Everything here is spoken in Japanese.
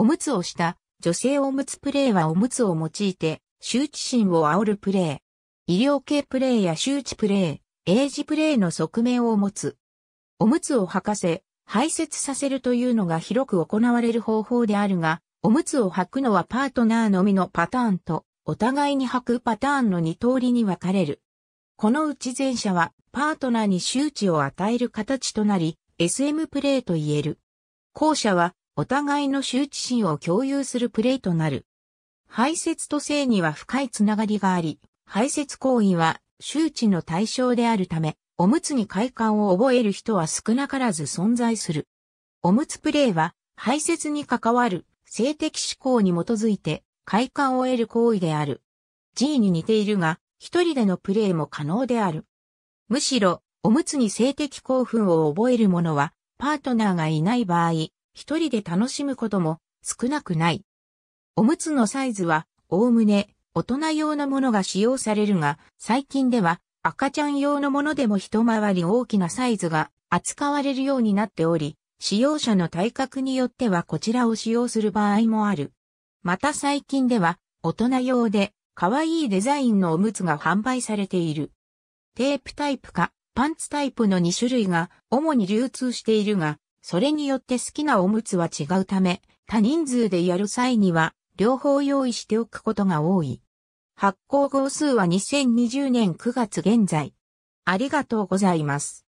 おむつをした、女性おむつプレイはおむつを用いて、羞恥心を煽るプレイ。医療系プレイや周知プレイ、エイジプレイの側面を持つ。おむつを履かせ、排泄させるというのが広く行われる方法であるが、おむつを履くのはパートナーのみのパターンと、お互いに履くパターンの二通りに分かれる。このうち前者は、パートナーに周知を与える形となり、SM プレイと言える。後者は、お互いの羞恥心を共有するプレイとなる。排泄と性には深いつながりがあり、排泄行為は周知の対象であるため、おむつに快感を覚える人は少なからず存在する。おむつプレイは、排泄に関わる性的思考に基づいて快感を得る行為である。G に似ているが、一人でのプレイも可能である。むしろ、おむつに性的興奮を覚える者は、パートナーがいない場合、一人で楽しむことも少なくない。おむつのサイズは、おおむね、大人用のものが使用されるが、最近では赤ちゃん用のものでも一回り大きなサイズが扱われるようになっており、使用者の体格によってはこちらを使用する場合もある。また最近では大人用で可愛いデザインのおむつが販売されている。テープタイプかパンツタイプの2種類が主に流通しているが、それによって好きなおむつは違うため、多人数でやる際には、両方用意しておくことが多い。発行号数は2020年9月現在。ありがとうございます。